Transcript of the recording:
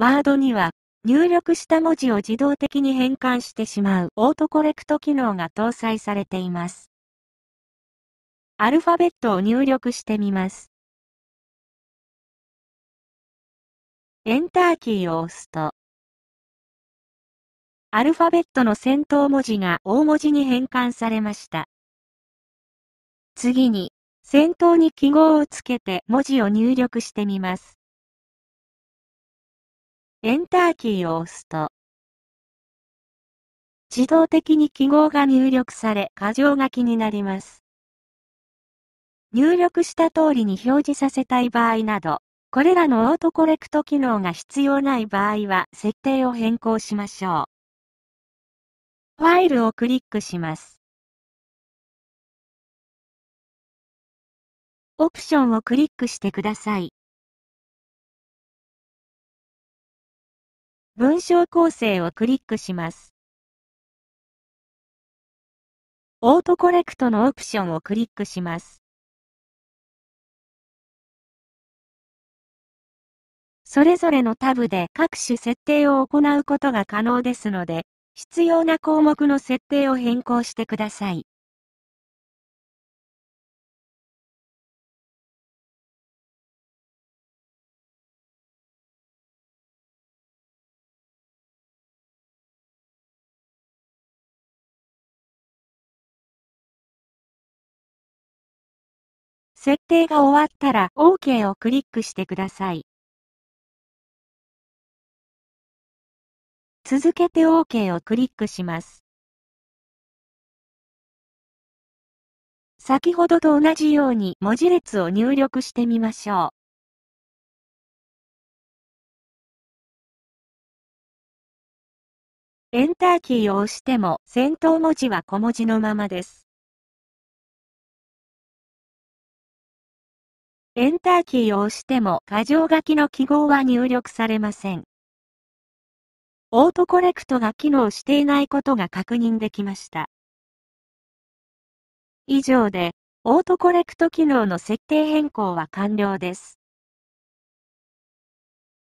ワードには、入力した文字を自動的に変換してしまうオートコレクト機能が搭載されています。アルファベットを入力してみます。エンターキーを押すと、アルファベットの先頭文字が大文字に変換されました。次に、先頭に記号をつけて文字を入力してみます。エンターキーを押すと、自動的に記号が入力され、箇条書きになります。入力した通りに表示させたい場合など、これらのオートコレクト機能が必要ない場合は、設定を変更しましょう。ファイルをクリックします。オプションをクリックしてください。文章構成をクリックします。オートコレクトのオプションをクリックします。それぞれのタブで各種設定を行うことが可能ですので、必要な項目の設定を変更してください。設定が終わったら OK をクリックしてください。続けて OK をクリックします。先ほどと同じように文字列を入力してみましょう。エンターキーを押しても先頭文字は小文字のままです。エンターキーを押しても箇条書きの記号は入力されません。オートコレクトが機能していないことが確認できました。以上で、オートコレクト機能の設定変更は完了です。